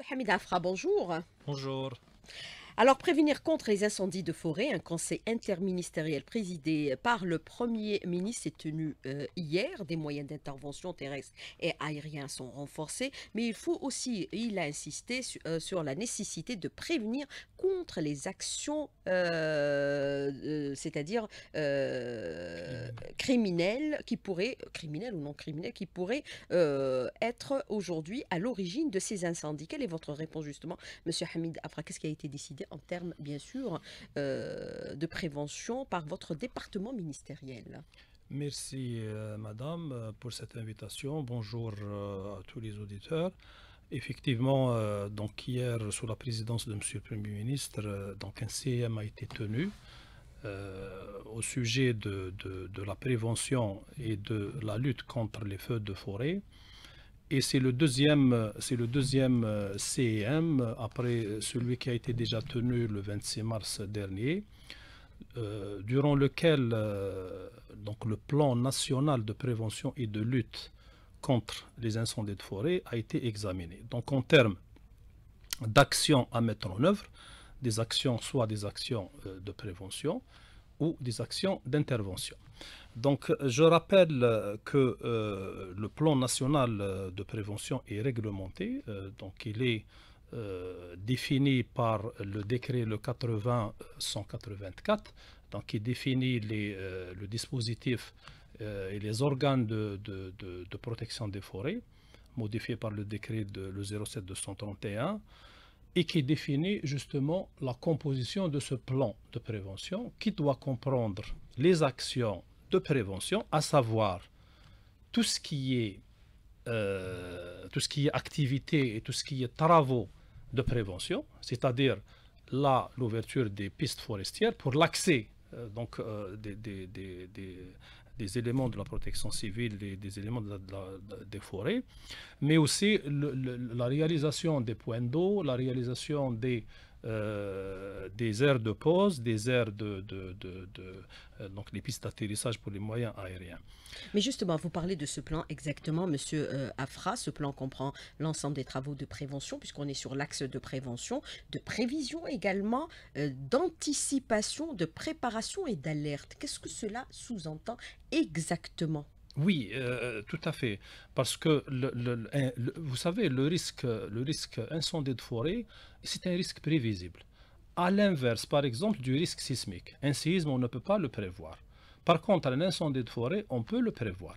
M. Hamid Afra, bonjour. Bonjour. Alors, prévenir contre les incendies de forêt, un conseil interministériel présidé par le Premier ministre s'est tenu euh, hier. Des moyens d'intervention terrestre et aérien sont renforcés, mais il faut aussi, il a insisté euh, sur la nécessité de prévenir contre les actions, euh, c'est-à-dire criminelles qui pourraient, criminelles ou non criminelles, qui pourraient être aujourd'hui à l'origine de ces incendies. Quelle est votre réponse justement, Monsieur Hamid Afra Qu'est-ce qui a été décidé en termes, bien sûr, euh, de prévention par votre département ministériel Merci, euh, madame, euh, pour cette invitation. Bonjour à tous les auditeurs. Effectivement, donc hier, sous la présidence de M. le Premier ministre, donc un CM a été tenu au sujet de, la prévention et de la lutte contre les feux de forêt et c'est le deuxième, c'est le deuxième euh, CEM après celui qui a été déjà tenu le 26 mars dernier, euh, durant lequel euh, donc le plan national de prévention et de lutte contre les incendies de forêt a été examiné. Donc en termes d'actions à mettre en œuvre, des actions soit des actions de prévention ou des actions d'intervention. Donc, euh, je rappelle euh, que euh, le plan national de prévention est réglementé. donc, il est défini par le décret le 80-184, donc qui définit le dispositif et les organes de, protection des forêts, modifié par le décret de, le 231, et qui définit justement la composition de ce plan de prévention qui doit comprendre les actions de prévention, à savoir tout ce qui est, euh, tout ce qui est activité et tout ce qui est travaux de prévention, c'est-à-dire là l'ouverture des pistes forestières pour l'accès euh, donc euh, des, des, des, des, éléments de la protection civile des éléments des forêts, mais aussi la réalisation des points d'eau, la réalisation des euh, des aires de pause, des aires de, de, euh, donc les pistes d'atterrissage pour les moyens aériens. Mais justement, vous parlez de ce plan exactement, Monsieur euh, Afra. Ce plan comprend l'ensemble des travaux de prévention, puisqu'on est sur l'axe de prévention, de prévision également, d'anticipation, de préparation et d'alerte. Qu'est-ce que cela sous-entend exactement oui, euh, tout à fait. Parce que, hein, vous savez, le risque, le incendie de forêt, c'est un risque prévisible. À l'inverse, par exemple, du risque sismique. Un séisme, on ne peut pas le prévoir. Par contre, un incendie de forêt, on peut le prévoir.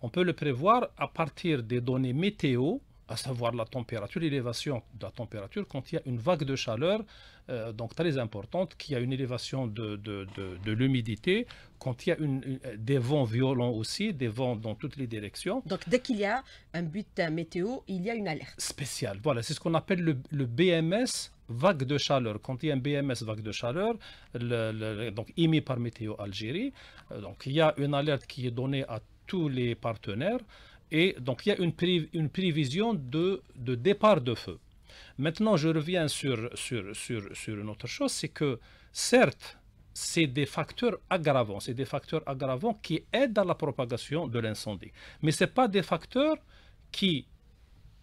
On peut le prévoir à partir des données météo à savoir la température, l'élévation de la température quand il y a une vague de chaleur, euh, donc très importante, qu'il y a une élévation de, de, de, l'humidité, quand il y a une, des vents violents aussi, des vents dans toutes les directions. Donc dès qu'il y a un but météo, il y a une alerte. Spéciale, voilà, c'est ce qu'on appelle le, BMS, vague de chaleur, quand il y a un BMS vague de chaleur, donc émis par Météo Algérie, euh, donc il y a une alerte qui est donnée à tous les partenaires. Et donc, il y a une, prévision de, départ de feu. Maintenant, je reviens sur, une autre chose, c'est que certes, c'est des facteurs aggravants, c'est des facteurs aggravants qui aident à la propagation de l'incendie. Mais ce pas des facteurs qui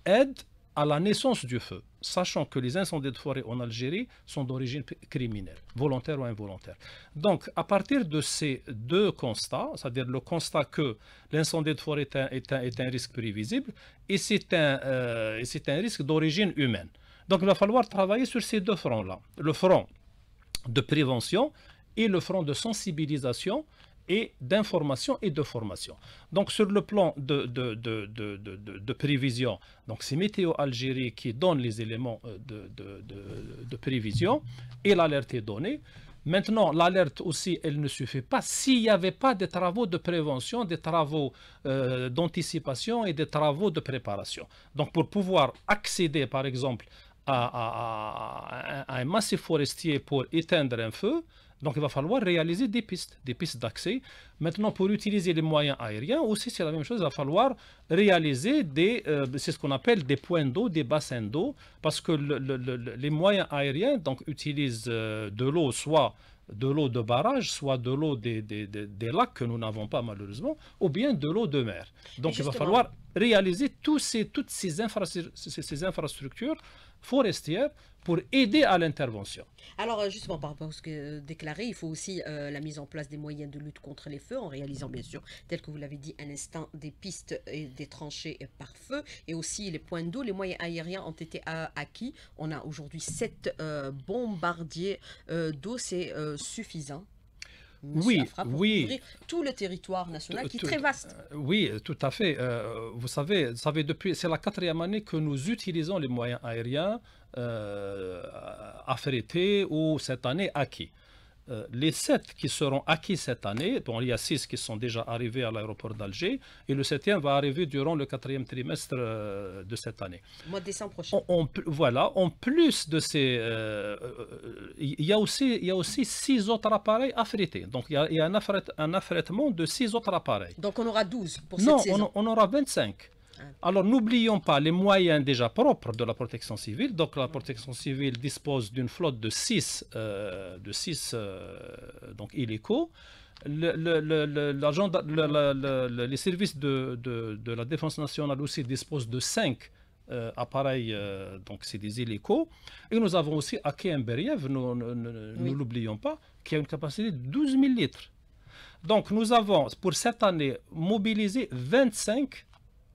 aident à la naissance du feu sachant que les incendies de forêt en Algérie sont d'origine criminelle, volontaire ou involontaire. Donc, à partir de ces deux constats, c'est-à-dire le constat que l'incendie de forêt est un, risque prévisible et c'est un, euh, un risque d'origine humaine. Donc, il va falloir travailler sur ces deux fronts-là. Le front de prévention et le front de sensibilisation et d'information et de formation. Donc sur le plan de, de, de, de, prévision, donc c'est Météo Algérie qui donne les éléments euh, de, prévision et l'alerte est donnée. Maintenant, l'alerte aussi, elle ne suffit pas s'il n'y avait pas des travaux de prévention, des travaux euh, d'anticipation et des travaux de préparation. Donc pour pouvoir accéder, par exemple, à un massif forestier pour éteindre un feu, donc il va falloir réaliser des pistes, des pistes d'accès. Maintenant, pour utiliser les moyens aériens, aussi c'est la même chose, il va falloir réaliser des, euh, c'est ce qu'on appelle des points d'eau, des bassins d'eau, parce que les moyens aériens donc, utilisent euh, de l'eau soit de l'eau de barrage, soit de l'eau des, des, des, lacs que nous n'avons pas malheureusement, ou bien de l'eau de mer. Donc il va falloir réaliser tous ces, toutes ces infrastructures forestière pour aider à l'intervention. Alors euh, justement, par rapport à ce que euh, déclaré, il faut aussi euh, la mise en place des moyens de lutte contre les feux en réalisant bien sûr, tel que vous l'avez dit un instant des pistes et des tranchées par feu et aussi les points d'eau. Les moyens aériens ont été acquis. On a aujourd'hui sept bombardiers d'eau, c'est suffisant oui, oui. tout le territoire national qui est très vaste. Euh, oui, tout à fait. Euh, vous savez, savez depuis, c'est la quatrième année que nous utilisons les moyens aériens euh, à affrétés ou cette année acquis. Euh, les sept qui seront acquis cette année, bon, il y a six qui sont déjà arrivés à l'aéroport d'Alger, et le septième va arriver durant le quatrième trimestre euh, de cette année. mois de décembre prochain. voilà, en plus de ces... Euh, il y, a aussi, y a aussi six autres appareils affrétés. Donc il y a, un, affrètement de six autres appareils. Donc on aura 12 pour cette non, saison. Non, on aura 25. Ah. Alors n'oublions pas les moyens déjà propres de la protection civile. Donc la protection civile dispose d'une flotte de 6 euh, de six, donc les services de, la défense nationale aussi disposent de 5 euh, appareils, euh, donc c'est des hélicos. Et nous avons aussi à Kéemberiev, nous ne l'oublions pas, qui a une capacité de 12 000 litres. Donc nous avons pour cette année mobilisé 25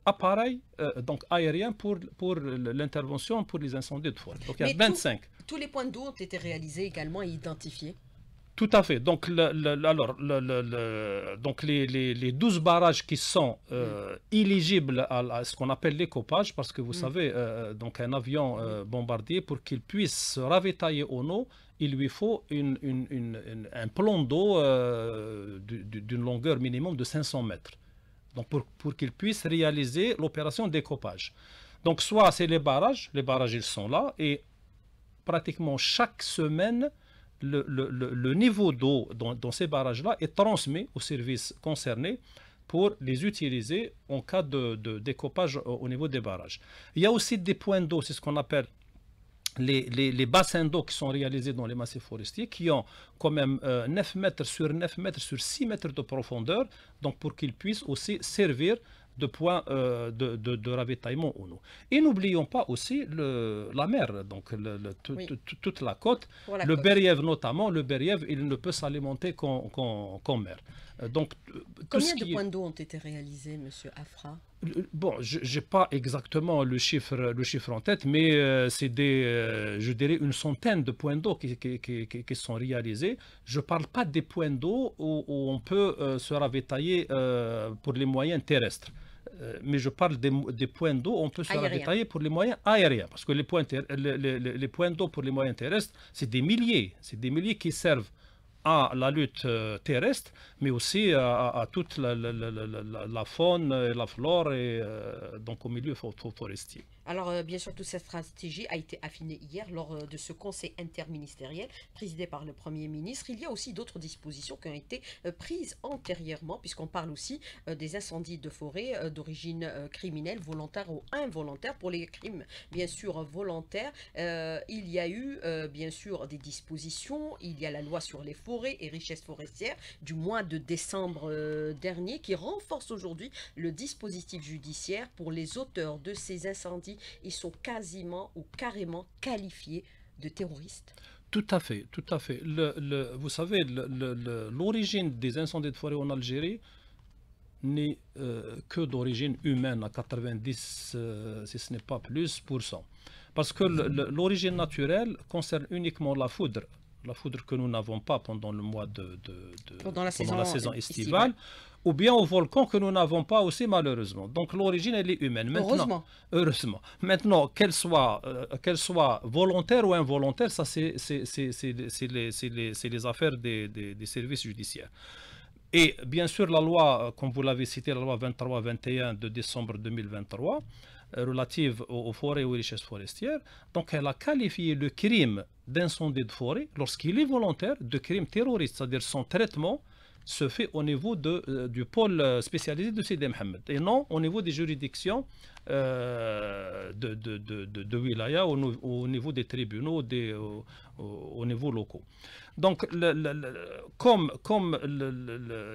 Appareil euh, donc aériens pour, pour l'intervention pour les incendies de forêt. Donc il y a 25. tous les points d'eau ont été réalisés également et identifiés tout à fait. Donc, alors, donc les, 12 barrages qui sont euh, mm. éligibles à, ce qu'on appelle l'écopage, parce que vous mm. savez, euh, donc un avion mm. bombardier, pour qu'il puisse se ravitailler au eau, il lui faut un plomb d'eau d'une longueur minimum de 500 mètres pour, pour qu'ils puissent réaliser l'opération découpage. Donc soit c'est les barrages, les barrages ils sont là, et pratiquement chaque semaine, le, niveau d'eau dans, ces barrages-là est transmis aux services concernés pour les utiliser en cas de, découpage au niveau des barrages. Il y a aussi des points d'eau, c'est ce qu'on appelle les, bassins d'eau qui sont réalisés dans les massifs forestiers, qui ont quand même 9 euh, mètres sur 9 mètres sur 6 mètres de profondeur, donc pour qu'ils puissent aussi servir de point euh, de, ravitaillement Et n'oublions pas aussi la mer, donc toute la côte, le Bérièvre notamment, le Bériève, il ne peut s'alimenter qu'en mer. Euh, donc, Combien de points d'eau ont été réalisés, Monsieur Afra Bon, je n'ai pas exactement le chiffre, le chiffre en tête, mais euh, c'est des, euh, je dirais, une centaine de points d'eau qui, qui, sont réalisés. Je ne parle pas des points d'eau où, on peut euh, se ravitailler pour les moyens terrestres. Mais je parle des, points d'eau, on peut se ravitailler pour les moyens aériens, parce que les points, les, les points d'eau pour les moyens terrestres, c'est des milliers, c'est des milliers qui servent à la lutte euh, terrestre, mais aussi à, toute la, la, faune et la flore, et, euh, donc au milieu forestier. Alors, euh, bien sûr, toute cette stratégie a été affinée hier lors euh, de ce conseil interministériel présidé par le Premier ministre. Il y a aussi d'autres dispositions qui ont été euh, prises antérieurement, puisqu'on parle aussi des incendies de forêt d'origine criminelle, volontaire ou involontaire. Pour les crimes, bien sûr, volontaires, il y a eu, bien sûr, des dispositions. Il y a la loi sur les forêts et richesses forestières du mois de décembre dernier qui renforce aujourd'hui le dispositif judiciaire pour les auteurs de ces incendies ils sont quasiment ou carrément qualifiés de terroristes Tout à fait, tout à fait. vous savez, l'origine des incendies de forêt en Algérie n'est euh, que d'origine humaine à 90, euh, si ce n'est pas plus, pour cent. Parce que l'origine naturelle concerne uniquement la foudre la foudre que nous n'avons pas pendant le mois de, pendant, la, saison estivale, ou bien au volcan que nous n'avons pas aussi malheureusement. Donc l'origine elle est humaine. heureusement. heureusement. Maintenant qu'elle soit euh, qu'elle soit volontaire ou involontaire, ça c'est les, affaires des, des services judiciaires. Et bien sûr, la loi, comme vous l'avez cité, la loi 23-21 de décembre 2023, relative aux, forêts aux richesses forestières. Donc elle a qualifié le crime d'incendie de forêt, lorsqu'il est volontaire, de crime terroriste, c'est-à-dire son traitement se fait au niveau de, euh, du pôle euh, spécialisé de Sidi Mohamed et non au niveau des juridictions euh, de, de, wilaya, au, niveau des tribunaux, des, au, niveau locaux. Donc, comme, comme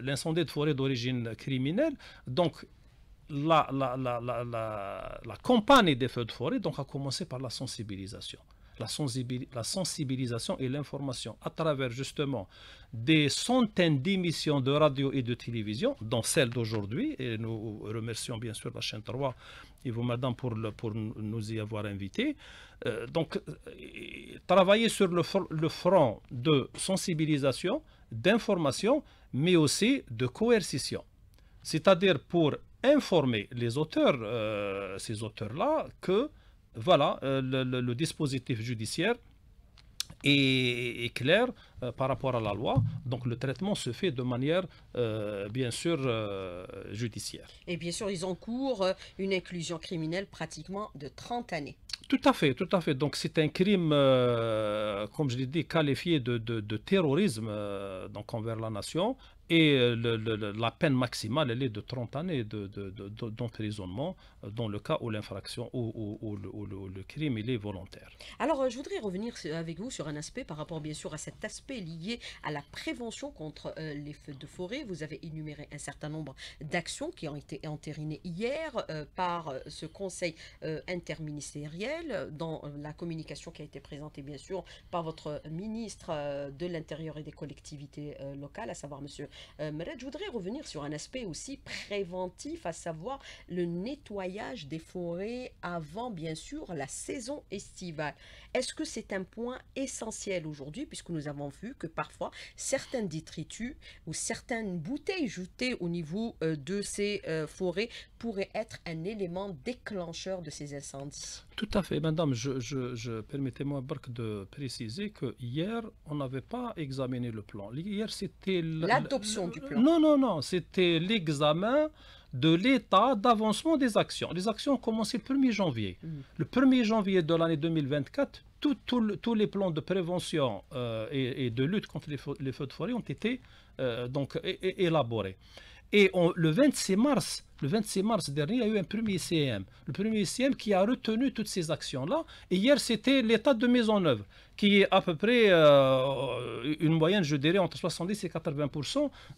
l'incendie de forêt d'origine criminelle, donc la, la, campagne des feux de forêt donc, a commencé par la sensibilisation. La, sensibilisation et l'information à travers justement des centaines d'émissions de radio et de télévision, dont celle d'aujourd'hui. Et nous remercions bien sûr la chaîne 3 et vous, madame, pour, pour nous y avoir invités. Euh, donc, euh, travailler sur le front de sensibilisation, d'information, mais aussi de coercition. C'est-à-dire pour informer les auteurs, euh, ces auteurs-là, que voilà, euh, le, dispositif judiciaire est, clair euh, par rapport à la loi. Donc le traitement se fait de manière, bien sûr, judiciaire. Et bien sûr, ils ont cours une inclusion criminelle pratiquement de 30 années. Tout à fait, tout à fait. Donc c'est un crime, comme je l'ai dit, qualifié de, terrorisme donc envers la nation. Et euh, la peine maximale, elle est de 30 années d'emprisonnement dans le cas où l'infraction ou, le crime est volontaire. Alors euh, je voudrais revenir avec vous sur un aspect par rapport bien sûr à cet aspect lié à la prévention contre euh, les feux de forêt. Vous avez énuméré un certain nombre d'actions qui ont été entérinées hier euh, par ce conseil interministériel dans la communication qui a été présentée bien sûr par votre ministre de l'Intérieur et des collectivités locales, à savoir monsieur Mered. Je voudrais revenir sur un aspect aussi préventif, à savoir le nettoyage des forêts avant, bien sûr, la saison estivale. Est-ce que c'est un point essentiel aujourd'hui, puisque nous avons vu que parfois, certains détritus ou certaines bouteilles jetées au niveau euh, de ces euh, forêts pourraient être un élément déclencheur de ces incendies Tout à fait, madame. Je, je, je Permettez-moi, de préciser que hier, on n'avait pas examiné le plan. Hier, c'était... L'adoption du plan. Non, non, non. C'était l'examen de l'état d'avancement des actions. Les actions ont commencé le 1er janvier. Mm. Le 1er janvier de l'année 2024, tous les plans de prévention euh, et, de lutte contre les, feux, de forêt ont été euh, donc élaborés. Et le 26 mars, le 26 mars dernier, il y a eu un premier CM. Le premier CM qui a retenu toutes ces actions-là. Et hier, c'était l'état de mise en œuvre, qui est à peu près euh, une moyenne, je dirais, entre 70 et 80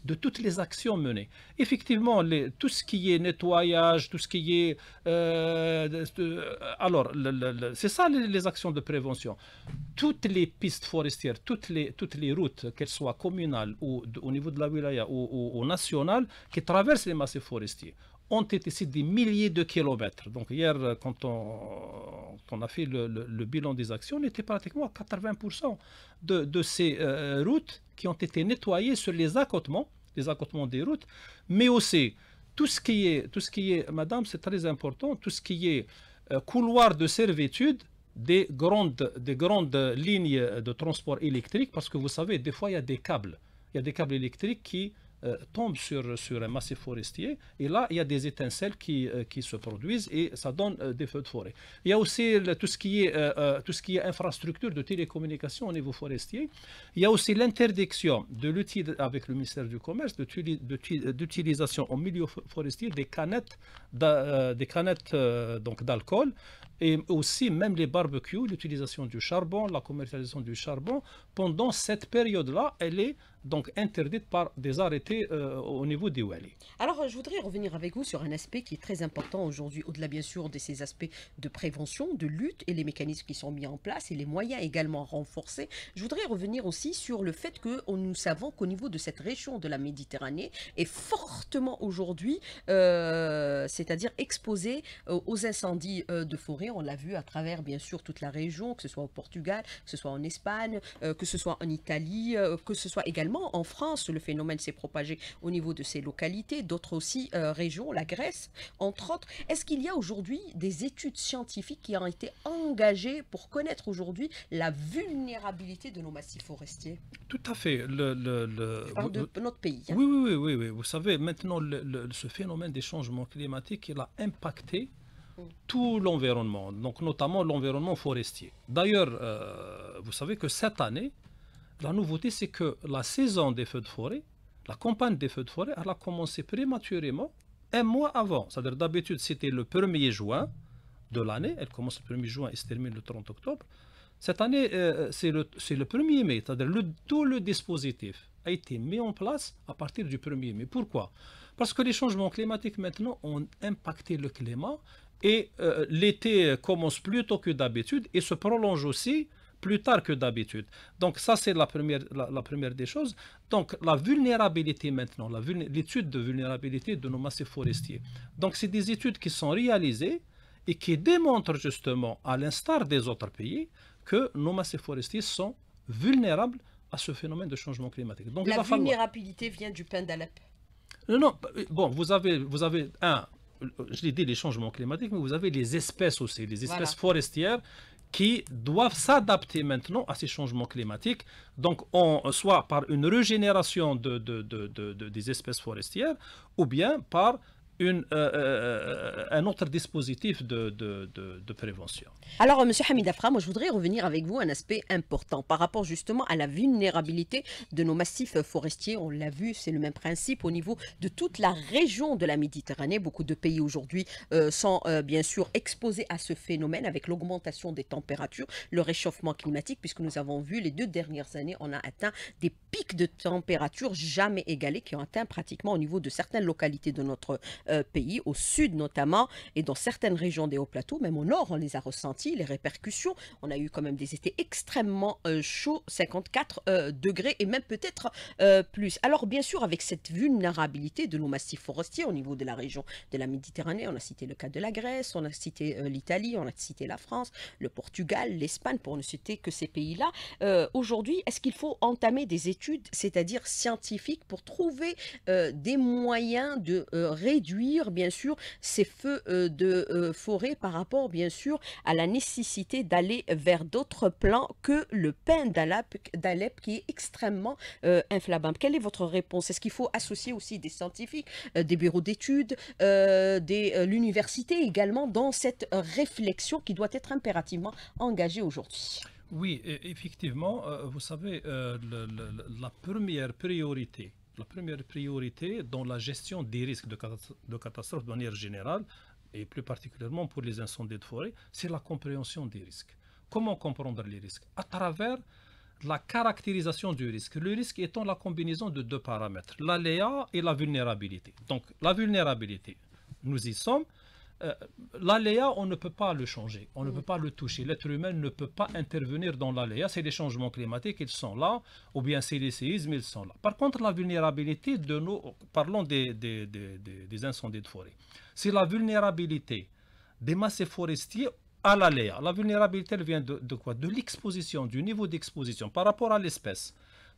de toutes les actions menées. Effectivement, les, tout ce qui est nettoyage, tout ce qui est... Euh, alors, c'est ça les, actions de prévention. Toutes les pistes forestières, toutes les, toutes les routes, qu'elles soient communales ou au niveau de la wilaya ou, ou nationales, qui traversent les massifs forestiers ont été des milliers de kilomètres. Donc hier, quand on, on a fait le, bilan des actions, on était pratiquement à 80% de, ces euh, routes qui ont été nettoyées sur les accotements, les accotements des routes, mais aussi tout ce qui est, tout ce qui est madame, c'est très important, tout ce qui est euh, couloir de servitude, des grandes, des grandes lignes de transport électrique, parce que vous savez, des fois, il y a des câbles. Il y a des câbles électriques qui euh, tombe sur, sur un massif forestier et là il y a des étincelles qui, euh, qui se produisent et ça donne euh, des feux de forêt. Il y a aussi tout, ce qui est, tout ce qui est infrastructure de télécommunication au niveau forestier. Il y a aussi l'interdiction de l'outil avec le ministère du Commerce d'utilisation au milieu forestier des canettes, des canettes donc d'alcool et aussi même les barbecues, l'utilisation du charbon, la commercialisation du charbon, pendant cette période-là, elle est donc interdite par des arrêtés euh, au niveau des Wali. Alors, je voudrais revenir avec vous sur un aspect qui est très important aujourd'hui, au-delà bien sûr de ces aspects de prévention, de lutte et les mécanismes qui sont mis en place et les moyens également renforcés. Je voudrais revenir aussi sur le fait que nous savons qu'au niveau de cette région de la Méditerranée est fortement aujourd'hui, euh, c'est-à-dire exposée euh, aux incendies de forêt on l'a vu à travers, bien sûr, toute la région, que ce soit au Portugal, que ce soit en Espagne, que ce soit en Italie, que ce soit également en France. Le phénomène s'est propagé au niveau de ces localités, d'autres aussi régions, la Grèce, entre autres. Est-ce qu'il y a aujourd'hui des études scientifiques qui ont été engagées pour connaître aujourd'hui la vulnérabilité de nos massifs forestiers Tout à fait. notre pays. Oui, oui, oui, oui, oui, Vous savez, maintenant, ce phénomène des changements climatiques, il a impacté tout l'environnement, donc notamment l'environnement forestier. D'ailleurs, euh, vous savez que cette année, la nouveauté, c'est que la saison des feux de forêt, la campagne des feux de forêt, elle a commencé prématurément un mois avant. C'est-à-dire, d'habitude, c'était le 1er juin de l'année. Elle commence le 1er juin et se termine le 30 octobre. Cette année, euh, c'est le, le 1er mai. C'est-à-dire, le, tout le dispositif a été mis en place à partir du 1er mai. Pourquoi Parce que les changements climatiques maintenant ont impacté le climat et euh, l'été commence plus tôt que d'habitude et se prolonge aussi plus tard que d'habitude. Donc ça, c'est la première, la, première des choses. Donc la vulnérabilité maintenant, l'étude de vulnérabilité de nos massifs forestiers. Donc c'est des études qui sont réalisées et qui démontrent justement, à l'instar des autres pays, que nos massifs forestiers sont vulnérables à ce phénomène de changement climatique. Donc, la vulnérabilité vient du pain d'Alep. Non, non, bon, vous avez, vous avez un, je l'ai dit, les changements climatiques, mais vous avez les espèces aussi, les espèces forestières qui doivent s'adapter maintenant à ces changements climatiques, donc on, soit par une régénération des espèces forestières, ou bien par euh, euh, euh, un autre dispositif de, prévention. Alors, M. Hamid Afra, moi, je voudrais revenir avec vous un aspect important par rapport justement à la vulnérabilité de nos massifs forestiers. On l'a vu, c'est le même principe au niveau de toute la région de la Méditerranée. Beaucoup de pays aujourd'hui sont bien sûr exposés à ce phénomène avec l'augmentation des températures, le réchauffement climatique, puisque nous avons vu les deux dernières années, on a atteint des pics de température jamais égalés qui ont atteint pratiquement au niveau de certaines localités de notre euh, pays, au sud notamment, et dans certaines régions des hauts plateaux, même au nord, on les a ressentis, les répercussions. On a eu quand même des étés extrêmement euh, chauds, 54 euh, degrés et même peut-être plus. Alors bien sûr, avec cette vulnérabilité de nos massifs forestiers au niveau de la région de la Méditerranée, on a cité le cas de la Grèce, on a cité l'Italie, on a cité la France, le Portugal, l'Espagne, pour ne citer que ces pays-là. Aujourd'hui, est-ce qu'il faut entamer des études, c'est-à-dire scientifiques, pour trouver des moyens de réduire bien sûr ces feux euh, de euh, forêt par rapport bien sûr à la nécessité d'aller vers d'autres plans que le pain d'Alep qui est extrêmement euh, inflammable. Quelle est votre réponse Est-ce qu'il faut associer aussi des scientifiques, des bureaux d'études, des l'université également dans cette réflexion qui doit être impérativement engagée aujourd'hui Oui, e-, effectivement, vous savez, la première priorité la première priorité dans la gestion des risques de, de catastrophe de manière générale, et plus particulièrement pour les incendies de forêt, c'est la compréhension des risques. Comment comprendre les risques À travers la caractérisation du risque. Le risque étant la combinaison de deux paramètres, l'aléa et la vulnérabilité. Donc la vulnérabilité, nous y sommes, euh, l'aléa, on ne peut pas le changer, on ne peut pas le toucher. L'être humain ne peut pas intervenir dans l'aléa. C'est les changements climatiques, ils sont là, ou bien c'est les séismes, ils sont là. Par contre, la vulnérabilité de nos... Parlons des, incendies de forêt. C'est la vulnérabilité des masses forestiers à l'aléa. La vulnérabilité, elle vient de, quoi De l'exposition, du niveau d'exposition par rapport à l'espèce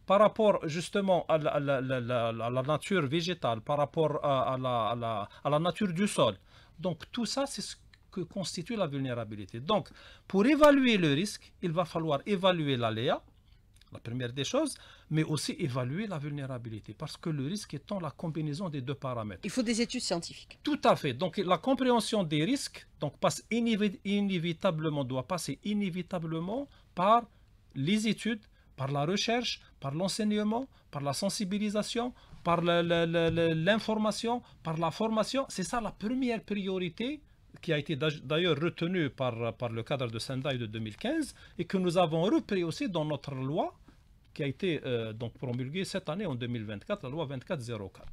par rapport justement à la, nature végétale, par rapport à, la, la, nature du sol, donc tout ça, c'est ce que constitue la vulnérabilité. Donc pour évaluer le risque, il va falloir évaluer l'aléa, la première des choses, mais aussi évaluer la vulnérabilité, parce que le risque étant la combinaison des deux paramètres. Il faut des études scientifiques. Tout à fait. Donc la compréhension des risques donc, passe inévitablement, doit passer inévitablement par les études, par la recherche, par l'enseignement, par la sensibilisation, par l'information, par la formation. C'est ça la première priorité qui a été d'ailleurs retenue par, le cadre de Sendai de 2015 et que nous avons repris aussi dans notre loi qui a été euh, donc promulguée cette année en 2024, la loi 2404.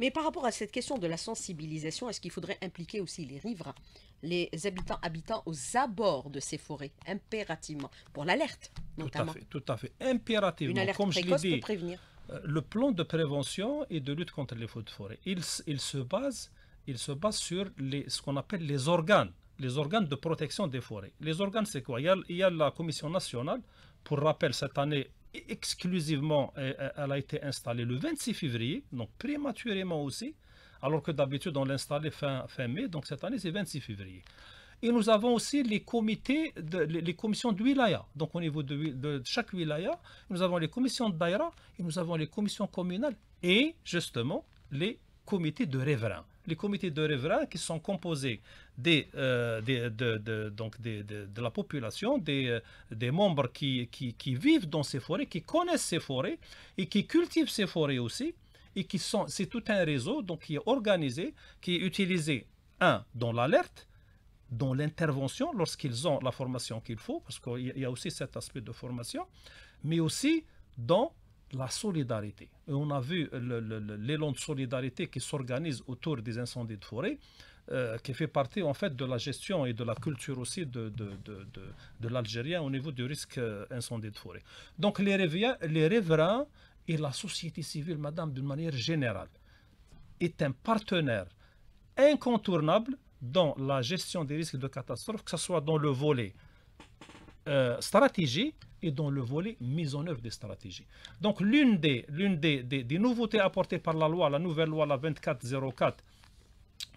Mais par rapport à cette question de la sensibilisation, est-ce qu'il faudrait impliquer aussi les riverains, les habitants habitant aux abords de ces forêts, impérativement, pour l'alerte notamment Tout à fait, tout à fait, impérativement. Une alerte comme précoce prévenir. Euh, le plan de prévention et de lutte contre les feux de forêt, il, se base, il se base sur les, ce qu'on appelle les organes, les organes de protection des forêts. Les organes, c'est quoi il y, a, la Commission nationale, pour rappel, cette année, e-, exclusivement, euh, euh, elle a été installée le 26 février, donc prématurément aussi, alors que d'habitude, on l'installait fin, fin mai, donc cette année, c'est 26 février. Et nous avons aussi les comités, les, commissions de wilaya. Donc au niveau de, chaque wilaya, nous avons les commissions de daïra et nous avons les commissions communales et justement les comités de riverains. Les comités de riverains qui sont composés des, euh, de, donc de, la population, euh, des, membres qui, qui, qui, vivent dans ces forêts, qui connaissent ces forêts et qui cultivent ces forêts aussi. Et qui sont, c'est tout un réseau donc qui est organisé, qui est utilisé, un, dans l'alerte, dans l'intervention lorsqu'ils ont la formation qu'il faut, parce qu'il y a aussi cet aspect de formation, mais aussi dans la solidarité. on a vu l'élan de solidarité qui s'organise autour des incendies de forêt, euh, qui fait partie en fait de la gestion et de la culture aussi de, de, l'Algérien au niveau du risque euh, incendie de forêt. Donc les, les et la société civile, madame, d'une manière générale, est un partenaire incontournable dans la gestion des risques de catastrophe, que ce soit dans le volet euh, stratégie et dans le volet mise en œuvre des stratégies. Donc l'une des, des, nouveautés apportées par la loi, la nouvelle loi, la 2404,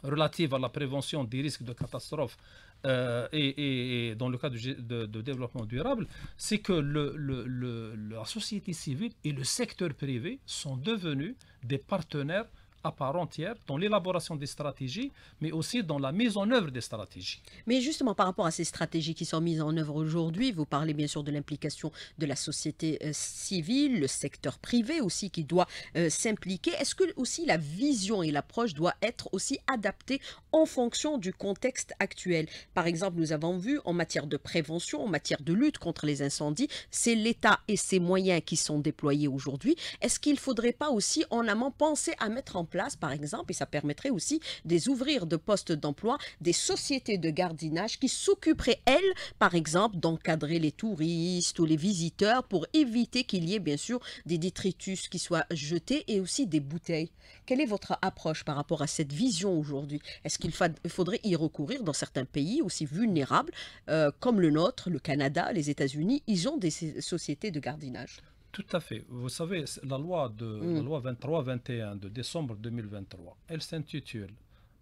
relative à la prévention des risques de catastrophe euh, et, dans le cadre du, de, développement durable, c'est que la société civile et le secteur privé sont devenus des partenaires à part entière dans l'élaboration des stratégies, mais aussi dans la mise en œuvre des stratégies. Mais justement, par rapport à ces stratégies qui sont mises en œuvre aujourd'hui, vous parlez bien sûr de l'implication de la société euh, civile, le secteur privé aussi qui doit euh, s'impliquer. Est-ce que aussi la vision et l'approche doit être aussi adaptée en fonction du contexte actuel Par exemple, nous avons vu en matière de prévention, en matière de lutte contre les incendies, c'est l'État et ses moyens qui sont déployés aujourd'hui. Est-ce qu'il ne faudrait pas aussi en amont penser à mettre en place par exemple, et ça permettrait aussi des ouvrir de postes d'emploi des sociétés de gardinage qui s'occuperaient, elles, par exemple, d'encadrer les touristes ou les visiteurs pour éviter qu'il y ait, bien sûr, des détritus qui soient jetés et aussi des bouteilles. Quelle est votre approche par rapport à cette vision aujourd'hui Est-ce qu'il faudrait y recourir dans certains pays aussi vulnérables euh, comme le nôtre, le Canada, les États-Unis Ils ont des sociétés de gardinage tout à fait. Vous savez, la loi, de, mm. loi 23-21 de décembre 2023, elle s'intitule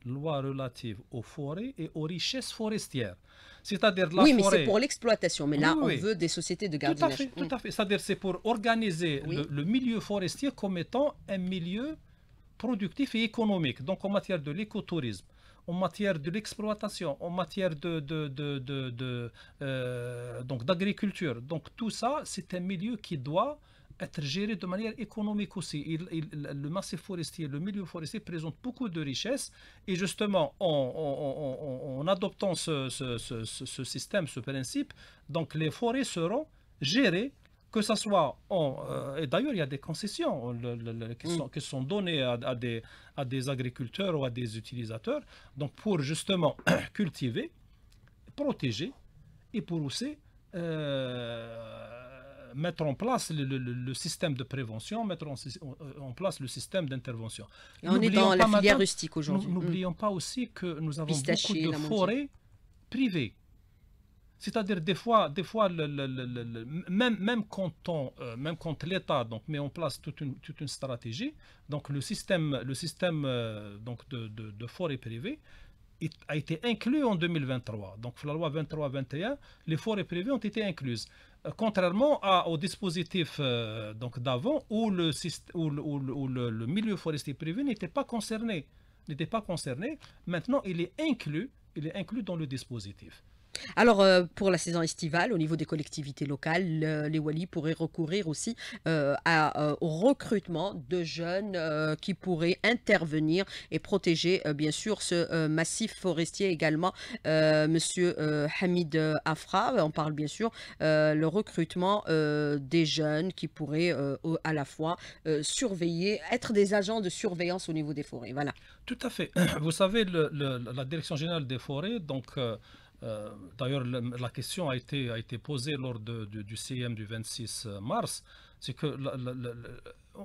loi relative aux forêts et aux richesses forestières. C'est-à-dire la oui, forêt... Oui, mais c'est pour l'exploitation. Mais là, on veut des sociétés de gardiennage. Tout mm. à fait, C'est-à-dire c'est pour organiser le, milieu forestier comme étant un milieu productif et économique. Donc en matière de l'écotourisme, en matière de l'exploitation, en matière de, de, euh, donc d'agriculture. Donc tout ça, c'est un milieu qui doit être géré de manière économique aussi. le massif forestier, le milieu forestier présente beaucoup de richesses et justement en, adoptant ce, ce système, ce principe, donc les forêts seront gérées que ce soit en... Euh, et d'ailleurs, il y a des concessions mm. qui, sont, données à, des, agriculteurs ou à des utilisateurs, donc pour justement cultiver, protéger et pour aussi euh, mettre en place le, système de prévention, mettre en, place le système d'intervention. On est dans la filière rustique aujourd'hui. Mm. N'oublions pas aussi que nous avons beaucoup de forêts privées c'est-à-dire des fois, des fois le, même, euh, même quand, l'État donc met en place toute une, stratégie, donc le système, le système euh, donc de, de, de forêt privée a été inclus en 2023. Donc la loi 23-21, les forêts privées ont été incluses euh, contrairement au dispositif donc d'avant où, le, le, milieu forestier privé n'était pas concerné n'était pas concerné maintenant il est inclus il est inclus dans le dispositif alors, euh, pour la saison estivale, au niveau des collectivités locales, les Wallis pourraient recourir aussi euh, à, euh, au recrutement de jeunes qui pourraient intervenir et protéger, bien sûr, ce massif forestier également. Monsieur Hamid Afra, on parle bien sûr le recrutement des jeunes qui pourraient à la fois surveiller, être des agents de surveillance au niveau des forêts. Voilà. Tout à fait. Vous savez, la Direction générale des forêts, donc euh, d'ailleurs, la, question a été, a été posée lors du CM du 26 euh, mars. C'est que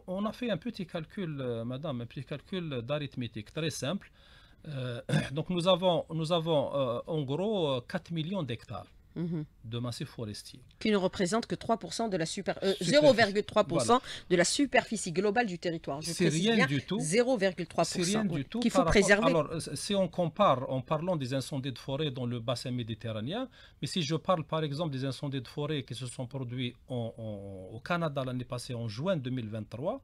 on a fait un petit calcul, euh, madame, un petit calcul d'arithmétique très simple. donc, nous avons, nous avons en gros 4 millions d'hectares. Mhm. de massif forestier Qui ne représente que 3% de la super, 0,3% euh, de la superficie globale du territoire. C'est rien du tout. 0,3%. rien du tout. Qu'il faut préserver. alors, euh, si on compare en parlant des incendies de forêt dans le bassin méditerranéen, mais si je parle par exemple des incendies de forêt qui se sont produits au Canada l'année passée, en juin 2023,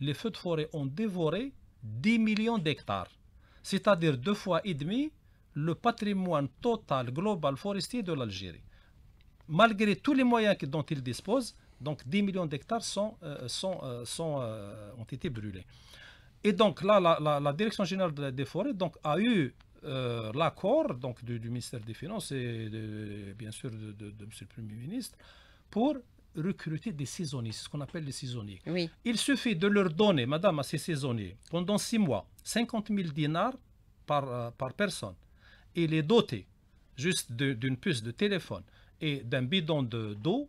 les feux de forêt ont dévoré 10 millions d'hectares, c'est-à-dire deux fois et demi le patrimoine total global forestier de l'Algérie. Malgré tous les moyens dont il dispose, donc 10 millions d'hectares sont, euh, sont, euh, euh, ont été brûlés. Et donc là, la, Direction générale des forêts donc, a eu l'accord donc, du, ministère des Finances et de, bien sûr de, de, M. le Premier ministre pour recruter des saisonniers, ce qu'on appelle les saisonniers. Il suffit de leur donner, madame, à ces saisonniers, pendant six mois, 50 000 dinars par, par personne il est doté juste d'une puce de téléphone et d'un bidon d'eau,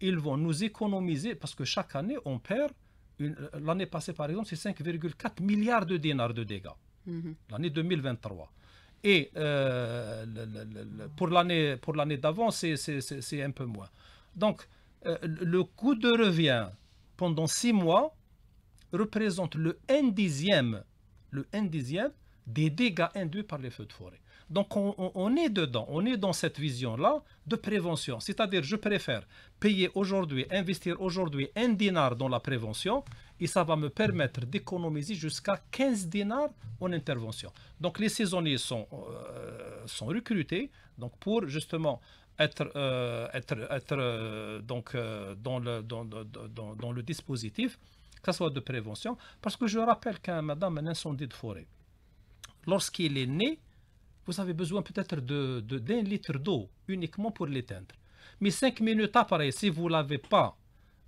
ils vont nous économiser parce que chaque année, on perd, l'année passée par exemple, c'est 5,4 milliards de dinars de dégâts, mhm. l'année 2023. Et euh, pour l'année pour l'année d'avant, c'est un peu moins. Donc, euh, le coût de revient pendant six mois représente le 1 dixième, le 1 dixième des dégâts induits par les feux de forêt. Donc on, est dedans, on est dans cette vision-là de prévention. C'est-à-dire je préfère payer aujourd'hui, investir aujourd'hui un dinar dans la prévention et ça va me permettre d'économiser jusqu'à 15 dinars en intervention. Donc les saisonniers sont, euh, sont recrutés donc pour justement être, euh, être, être euh, donc, dans, le, dans, dans le dispositif, que ce soit de prévention. Parce que je rappelle qu'un madame, un incendie de forêt, lorsqu'il est né, vous avez besoin peut-être d'un de, litre d'eau uniquement pour l'éteindre. Mais cinq minutes après, si vous ne l'avez pas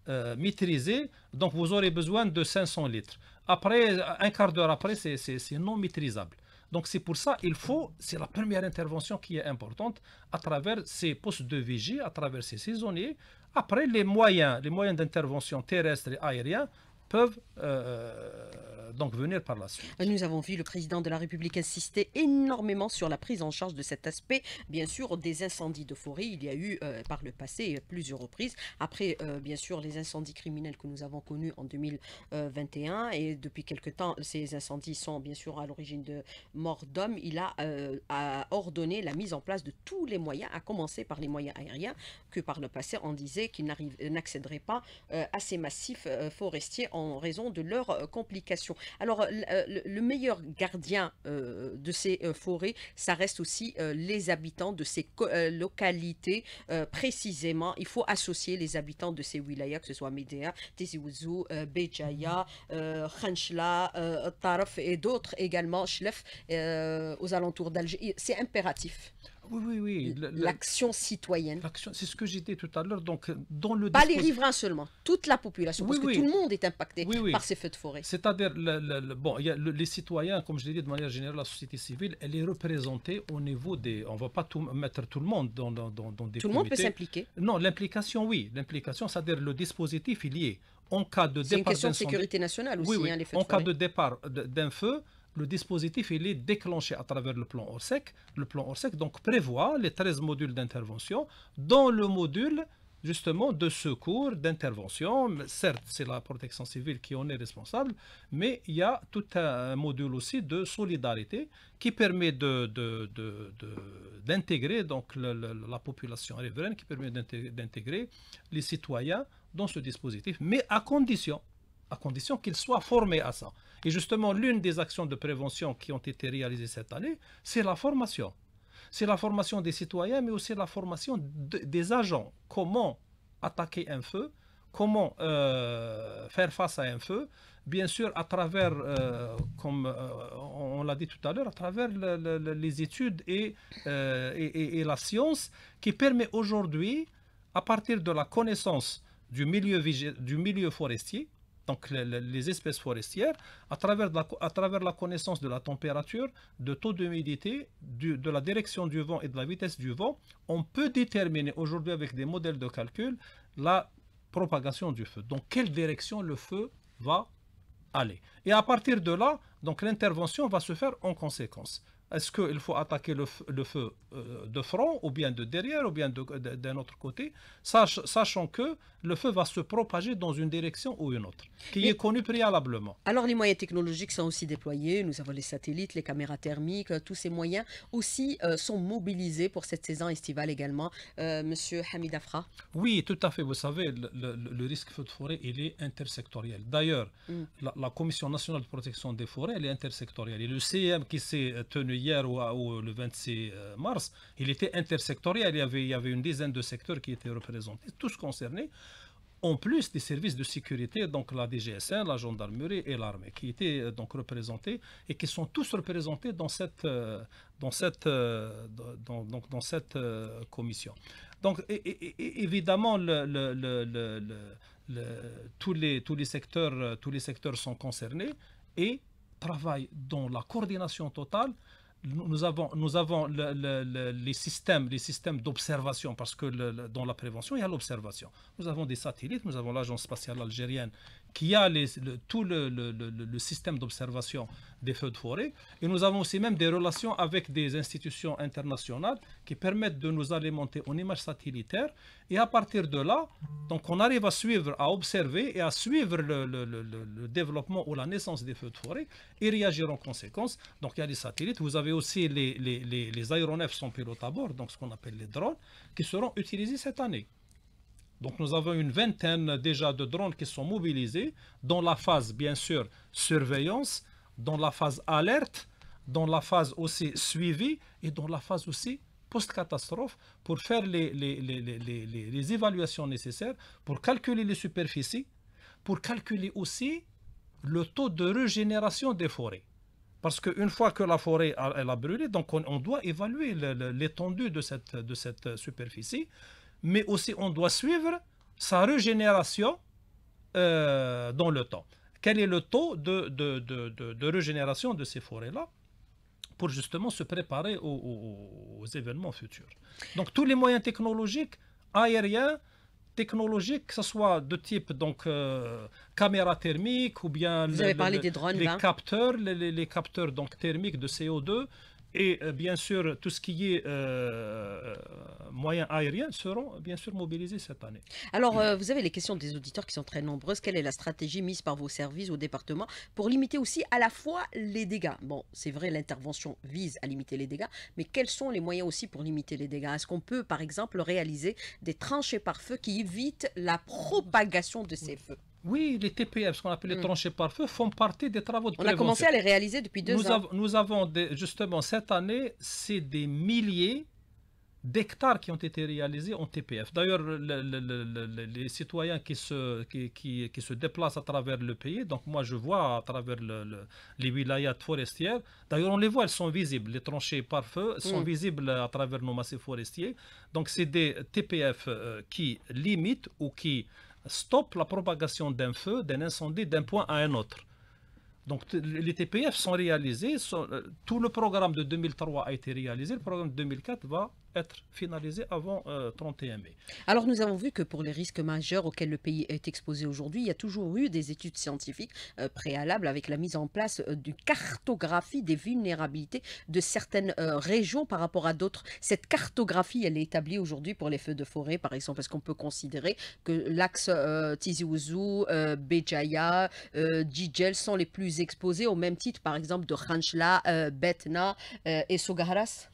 euh, maîtrisé, donc vous aurez besoin de 500 litres. Après, un quart d'heure après, c'est non maîtrisable. Donc c'est pour ça, il faut, c'est la première intervention qui est importante à travers ces postes de vigie, à travers ces saisonniers. Après, les moyens, les moyens d'intervention terrestre et aérien peuvent euh, donc venir par la suite. Nous avons vu le président de la République insister énormément sur la prise en charge de cet aspect. Bien sûr, des incendies de forêt, il y a eu euh, par le passé plusieurs reprises. Après, euh, bien sûr, les incendies criminels que nous avons connus en 2021 et depuis quelque temps, ces incendies sont bien sûr à l'origine de morts d'hommes. Il a, euh, a, ordonné la mise en place de tous les moyens, à commencer par les moyens aériens, que par le passé on disait qu'ils n'accéderaient pas à ces massifs forestiers en raison de leurs complications. Alors, euh, le meilleur gardien euh, de ces euh, forêts, ça reste aussi les habitants de ces localités. précisément, il faut associer les habitants de ces wilayas, que ce soit Médéa, Tiziouzou, Bejaya, mhm. Khanchla, Taraf et d'autres également, Shlef, aux alentours d'Alger. C'est impératif. Oui, oui, oui. L'action citoyenne. c'est ce que j'ai dit tout à l'heure. Donc, dans le Pas les riverains seulement, toute la population, parce que tout le monde est impacté par ces feux de forêt. C'est-à-dire, bon, les citoyens, comme je l'ai dit de manière générale, la société civile, elle est représentée au niveau des. On ne va pas mettre tout le monde dans, dans, dans, des. Tout le monde peut s'impliquer. Non, l'implication, oui. L'implication, c'est-à-dire le dispositif, il y est. En cas de départ. C'est une question de sécurité nationale aussi, hein, les feux En cas de départ d'un feu, le dispositif est déclenché à travers le plan Orsec. Le plan Orsec donc prévoit les 13 modules d'intervention, dans le module justement de secours, d'intervention. Certes, c'est la protection civile qui en est responsable, mais il y a tout un module aussi de solidarité qui permet d'intégrer donc la, population riveraine, qui permet d'intégrer les citoyens dans ce dispositif, mais à condition, à condition qu'ils soient formés à ça. Et justement, l'une des actions de prévention qui ont été réalisées cette année, c'est la formation. C'est la formation des citoyens, mais aussi la formation des agents. Comment attaquer un feu, comment euh, faire face à un feu, bien sûr à travers, euh, comme euh, on l'a dit tout à l'heure, à travers les études et, la science qui permet aujourd'hui, à partir de la connaissance du milieu, du milieu forestier, donc les, espèces forestières, à travers, la, à travers la connaissance de la température, de taux d'humidité, de la direction du vent et de la vitesse du vent, on peut déterminer aujourd'hui avec des modèles de calcul la propagation du feu. Donc, quelle direction le feu va aller. Et à partir de là, donc l'intervention va se faire en conséquence. Est-ce qu'il faut attaquer le, feu euh, de front ou bien de derrière ou bien d'un autre côté, sachant que le feu va se propager dans une direction ou une autre, qui est connue préalablement. Alors les moyens technologiques sont aussi déployés, nous avons les satellites, les caméras thermiques, euh, tous ces moyens aussi euh, sont mobilisés pour cette saison estivale également. Monsieur Hamid Afra Oui, tout à fait, vous savez, le, risque feu de forêt, il est intersectoriel. D'ailleurs, mm. la, Commission nationale de protection des forêts, elle est intersectorielle. Et le CM qui s'est tenu hier ou, le 26 euh, mars, il était intersectoriel. Il y, avait, une dizaine de secteurs qui étaient représentés, tous concernés en plus des services de sécurité, donc la DGSN, la gendarmerie et l'armée, qui étaient euh, donc représentés et qui sont tous représentés dans cette, euh, dans cette, dans, dans cette commission. Donc évidemment, tous, les, tous, les secteurs, tous les secteurs sont concernés et travaillent dans la coordination totale nous avons, les systèmes, les systèmes d'observation, parce que dans la prévention, il y a l'observation. Nous avons des satellites, nous avons l'Agence spatiale algérienne qui a les, tout le, système d'observation des feux de forêt. Et nous avons aussi même des relations avec des institutions internationales qui permettent de nous alimenter en images satellitaires. Et à partir de là, donc on arrive à suivre, à observer et à suivre le, développement ou la naissance des feux de forêt et réagir en conséquence. Donc il y a les satellites, vous avez aussi les, les aéronefs sans pilote à bord, donc ce qu'on appelle les drones, qui seront utilisés cette année. Donc nous avons une vingtaine déjà de drones qui sont mobilisés dans la phase, bien sûr, surveillance, dans la phase alerte, dans la phase aussi suivi et dans la phase aussi post-catastrophe pour faire les, évaluations nécessaires, pour calculer les superficies, pour calculer aussi le taux de régénération des forêts. Parce qu'une fois que la forêt a, elle a brûlé, donc on, doit évaluer l'étendue de cette, de cette superficie mais aussi on doit suivre sa régénération euh, dans le temps. Quel est le taux de, de, régénération de ces forêts-là pour justement se préparer aux, événements futurs. Donc tous les moyens technologiques, aériens, technologiques, que ce soit de type donc euh, caméra thermique ou bien les capteurs, les, capteurs donc thermiques de CO2, et euh, bien sûr, tout ce qui est euh, euh, moyens aériens seront bien sûr mobilisés cette année. Alors, vous avez les questions des auditeurs qui sont très nombreuses. Quelle est la stratégie mise par vos services au département pour limiter aussi à la fois les dégâts Bon, c'est vrai, l'intervention vise à limiter les dégâts, mais quels sont les moyens aussi pour limiter les dégâts Est-ce qu'on peut, par exemple, réaliser des tranchées par feu qui évitent la propagation de ces feux oui, les TPF, ce qu'on appelle les hmm. tranchées par feu, font partie des travaux de prévention. On a commencé à les réaliser depuis deux ans. nous avons justement cette année, c'est des milliers d'hectares qui ont été réalisés en TPF. D'ailleurs, les citoyens qui se, qui, qui, se déplacent à travers le pays, donc moi je vois à travers les wilayas forestières, d'ailleurs on les voit, elles sont visibles, les tranchées par feu sont hmm. visibles à travers nos massifs forestiers. Donc c'est des TPF euh, qui limitent ou qui stoppe la propagation d'un feu, d'un incendie, d'un point à un autre. Donc les TPF sont réalisés, euh, tout le programme de 2003 a été réalisé, le programme de 2004 va être finalisé avant 31 euh, mai. Alors nous avons vu que pour les risques majeurs auxquels le pays est exposé aujourd'hui, il y a toujours eu des études scientifiques euh, préalables avec la mise en place euh, d'une cartographie des vulnérabilités de certaines régions par rapport à d'autres. Cette cartographie, elle est établie aujourd'hui pour les feux de forêt, par exemple, parce qu'on peut considérer que l'axe Tizi Ouzou, Béjaïa, Djidjel sont les plus exposés au même titre, par exemple, de Khanchla, Betna et Sogaharas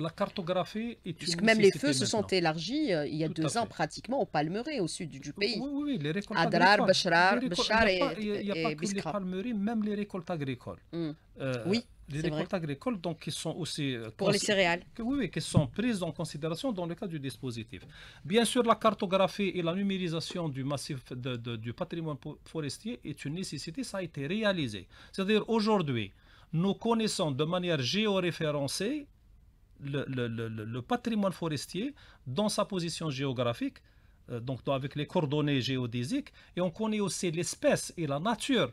la cartographie est une même les feux se sont élargis euh, il y a deux ans pratiquement au Palmeré au sud du pays. Oui, oui, les récoltes Adrar, et Il n'y a, pas que les palmeries, même les récoltes agricoles. Hmm. Euh, oui. Les récoltes agricoles, donc, qui sont aussi. Euh, Pour les céréales. oui, oui, qui sont prises en considération dans le cadre du dispositif. Bien sûr, la cartographie et la numérisation du massif du patrimoine forestier est une nécessité, ça a été réalisé. C'est-à-dire, aujourd'hui, nous connaissons de manière géoréférencée le, le, le, le, patrimoine forestier dans sa position géographique, euh, donc avec les coordonnées géodésiques, et on connaît aussi l'espèce et la nature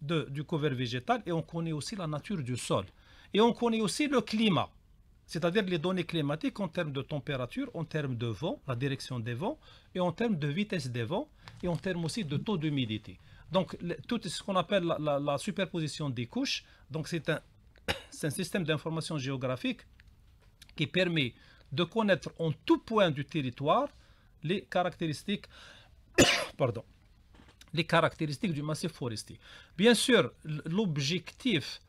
de, du couvert végétal, et on connaît aussi la nature du sol. Et on connaît aussi le climat, c'est-à-dire les données climatiques en termes de température, en termes de vent, la direction des vents, et en termes de vitesse des vents, et en termes aussi de taux d'humidité. Donc, tout ce qu'on appelle la, la, superposition des couches, donc c'est un, un système d'information géographique qui permet de connaître en tout point du territoire les caractéristiques, pardon, les caractéristiques du massif forestier. Bien sûr, l'objectif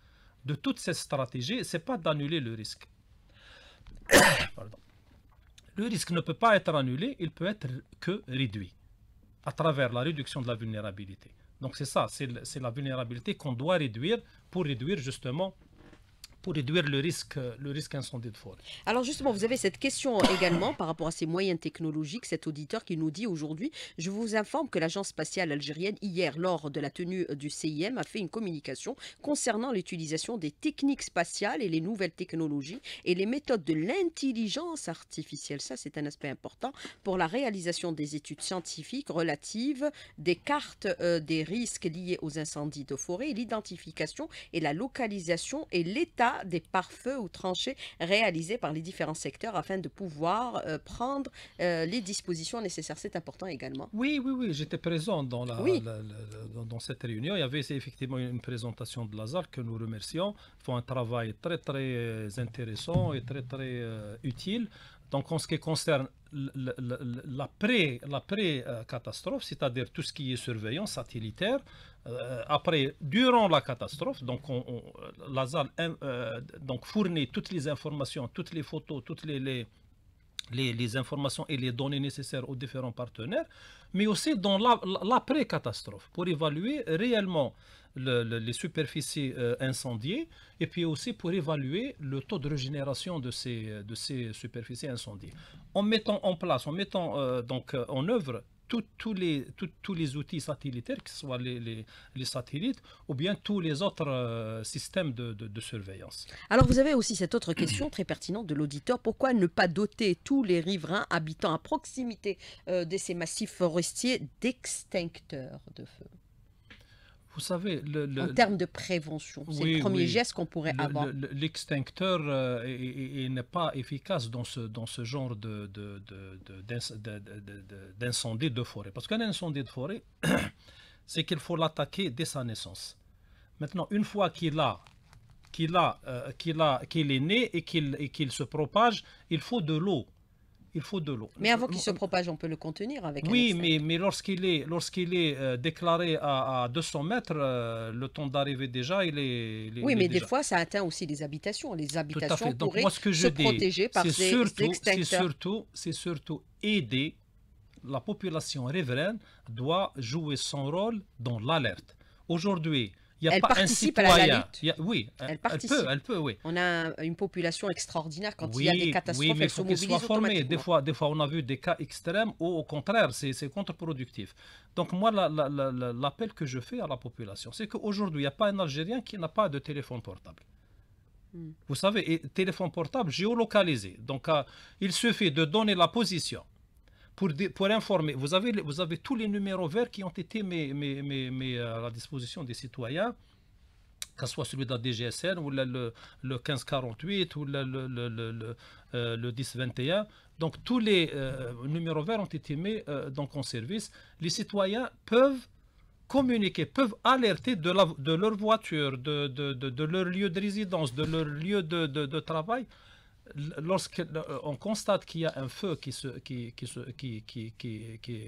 de toute cette stratégie, n'est pas d'annuler le risque. Le risque ne peut pas être annulé, il peut être que réduit à travers la réduction de la vulnérabilité. Donc c'est ça, c'est la vulnérabilité qu'on doit réduire pour réduire justement pour réduire le risque, le risque incendie de forêt. Alors justement, vous avez cette question également par rapport à ces moyens technologiques, cet auditeur qui nous dit aujourd'hui, je vous informe que l'Agence spatiale algérienne, hier, lors de la tenue du CIM, a fait une communication concernant l'utilisation des techniques spatiales et les nouvelles technologies et les méthodes de l'intelligence artificielle. Ça, c'est un aspect important pour la réalisation des études scientifiques relatives des cartes euh, des risques liés aux incendies de forêt, l'identification et la localisation et l'état des pare-feux ou tranchées réalisées par les différents secteurs afin de pouvoir euh, prendre euh, les dispositions nécessaires. C'est important également. Oui, oui, oui, j'étais présent dans, la, dans cette réunion. Il y avait effectivement une présentation de Lazare que nous remercions. Ils font un travail très, très euh, intéressant et très, très utile. Donc, en ce qui concerne la pré catastrophe cest c'est-à-dire tout ce qui est surveillance satellitaire, euh, après, durant la catastrophe, donc on, euh, la ZAL euh, donc fournit toutes les informations, toutes les photos, toutes les, les, informations et les données nécessaires aux différents partenaires, mais aussi dans l'après-catastrophe, pour évaluer réellement les superficies incendiées et puis aussi pour évaluer le taux de régénération de ces, de ces superficies incendiées. En mettant en place, en mettant donc en œuvre tous les, tous les outils satellitaires, que ce soit les, les, satellites ou bien tous les autres euh, systèmes de, de, surveillance. Alors vous avez aussi cette autre question très pertinente de l'auditeur. Pourquoi ne pas doter tous les riverains habitant à proximité euh, de ces massifs forestiers d'extincteurs de feu vous savez, le, en termes de prévention, c'est le premier geste qu'on pourrait avoir. L'extincteur euh, n'est pas efficace dans ce, dans ce genre d'incendie de, de, forêt. Parce qu'un incendie de forêt, c'est qu'il faut l'attaquer dès sa naissance. Maintenant, une fois qu'il a qu'il euh, est né et qu'il se propage, il faut de l'eau il faut de l'eau. Mais avant qu'il se propage, on peut le contenir avec oui, mais, mais lorsqu'il est, lorsqu'il est euh, déclaré à, 200 mètres, euh, le temps d'arriver déjà, il est. oui, mais des fois, ça atteint aussi les habitations. Les habitations Donc, pourraient moi, ce que je se protéger par C'est surtout, c'est surtout aider la population riveraine doit jouer son rôle dans l'alerte. Aujourd'hui, elle participe à la lutte. oui, elle, Peut, oui. On a une population extraordinaire quand il y a des catastrophes. Oui, mais il faut qu'ils soient formés. Des fois, des fois, on a vu des cas extrêmes ou au contraire, c'est contre-productif. Donc, moi, l'appel que je fais à la population, c'est qu'aujourd'hui, il n'y a pas un Algérien qui n'a pas de téléphone portable. Hmm. Vous savez, téléphone portable géolocalisé. Donc, euh, il suffit de donner la position pour, pour informer. Vous avez, vous avez tous les numéros verts qui ont été mis, à la disposition des citoyens que ce soit celui de la DGSN ou le, le 1548 ou le, le, le, 1021. Euh, donc tous les euh, numéros verts ont été mis euh, donc en service. Les citoyens peuvent communiquer, peuvent alerter de, de leur voiture, de, de, de, leur lieu de résidence, de leur lieu de travail lorsqu'on euh, constate qu'il y a un feu qui, se, qui, qui, qui, qui,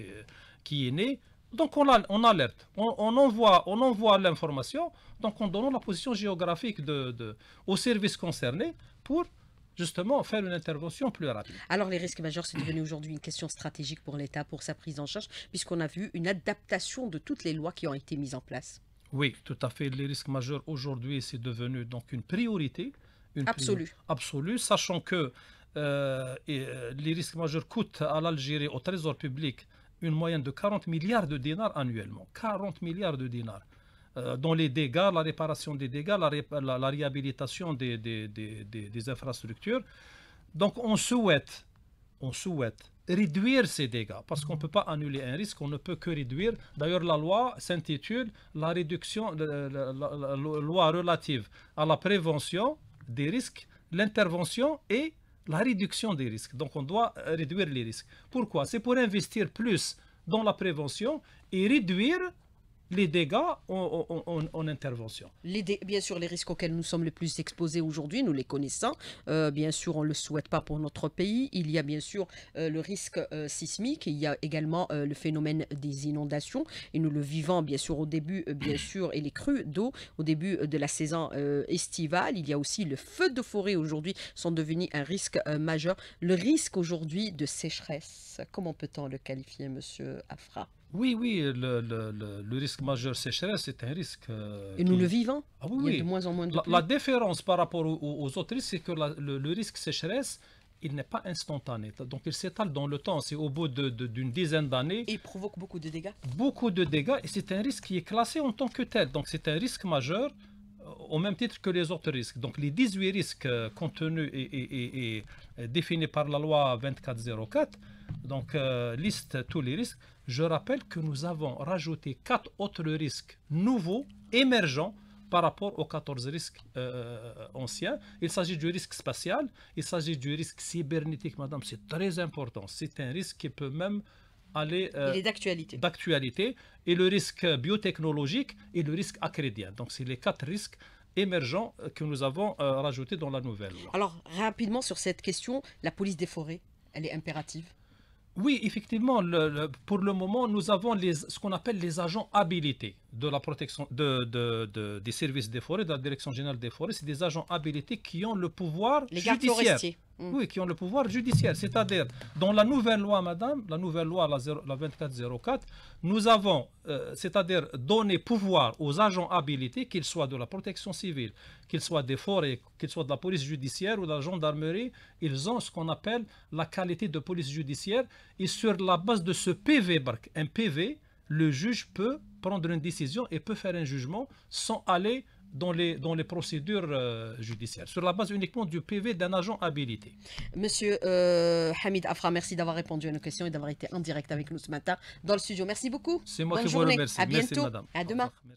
qui est né, donc on, on alerte, on, on, envoie, on envoie l'information, donc on donne la position géographique de, de, aux services concernés pour justement faire une intervention plus rapide. Alors les risques majeurs, c'est devenu aujourd'hui une question stratégique pour l'État, pour sa prise en charge, puisqu'on a vu une adaptation de toutes les lois qui ont été mises en place. Oui, tout à fait. Les risques majeurs aujourd'hui, c'est devenu donc une priorité absolue. absolue, sachant que euh, euh, les risques majeurs coûtent à l'Algérie, au trésor public, une moyenne de 40 milliards de dinars annuellement. 40 milliards de dinars. Euh, dans dont les dégâts, la réparation des dégâts, la, réhabilitation des, des, infrastructures. Donc on souhaite, on souhaite réduire ces dégâts parce qu'on ne peut pas annuler un risque, on ne peut que réduire. D'ailleurs, la loi s'intitule la réduction, la loi relative à la prévention des risques, l'intervention et la réduction des risques. Donc on doit euh, réduire les risques. Pourquoi C'est pour investir plus dans la prévention et réduire les dégâts en, intervention. Les bien sûr, les risques auxquels nous sommes le plus exposés aujourd'hui, nous les connaissons. Euh, bien sûr, on ne le souhaite pas pour notre pays. Il y a bien sûr euh, le risque euh, sismique. Il y a également le phénomène des inondations. Et nous le vivons, bien sûr, au début, bien sûr, et les crues d'eau au début de la saison estivale. Il y a aussi le feu de forêt aujourd'hui sont devenus un risque majeur. Le risque aujourd'hui de sécheresse, comment peut-on le qualifier, monsieur Afra oui, oui, le, risque majeur sécheresse, c'est un risque. Euh, et nous le vivons ah oui, de moins en moins La, différence par rapport aux, autres risques, c'est que le, risque sécheresse, il n'est pas instantané. Donc il s'étale dans le temps. C'est au bout d'une de, dizaine d'années. Et il provoque beaucoup de dégâts Beaucoup de dégâts. Et c'est un risque qui est classé en tant que tel. Donc c'est un risque majeur. Euh, au même titre que les autres risques. Donc les 18 risques euh, contenus et, euh, définis par la loi 2404, donc liste tous les risques. Je rappelle que nous avons rajouté quatre autres risques nouveaux, émergents, par rapport aux 14 risques anciens. Il s'agit du risque spatial, il s'agit du risque cybernétique, madame, c'est très important. C'est un risque qui peut même aller, euh, est d'actualité. d'actualité. Et le risque biotechnologique et le risque acrédien. Donc, c'est les quatre risques émergents euh, que nous avons euh, rajoutés dans la nouvelle. Loi. Alors, rapidement sur cette question, la police des forêts, elle est impérative Oui, effectivement, pour le moment, nous avons ce qu'on appelle les agents habilités de la protection de, des services des forêts, de la direction générale des forêts, c'est des agents habilités qui ont le pouvoir judiciaire. Mm. Oui, qui ont le pouvoir judiciaire. C'est-à-dire, dans la nouvelle loi, madame, la nouvelle loi, la, la 2404, nous avons, euh, c'est-à-dire, donné pouvoir aux agents habilités, qu'ils soient de la protection civile, qu'ils soient des forêts, qu'ils soient de la police judiciaire ou de la gendarmerie, ils ont ce qu'on appelle la qualité de police judiciaire. Et sur la base de ce PV, un PV, le juge peut prendre une décision et peut faire un jugement sans aller dans les, dans les procédures euh, judiciaires, sur la base uniquement du PV d'un agent habilité. Monsieur euh, Hamid Afra, merci d'avoir répondu à nos questions et d'avoir été en direct avec nous ce matin dans le studio. Merci beaucoup. C'est moi qui vous remercie. À bientôt. madame. À demain.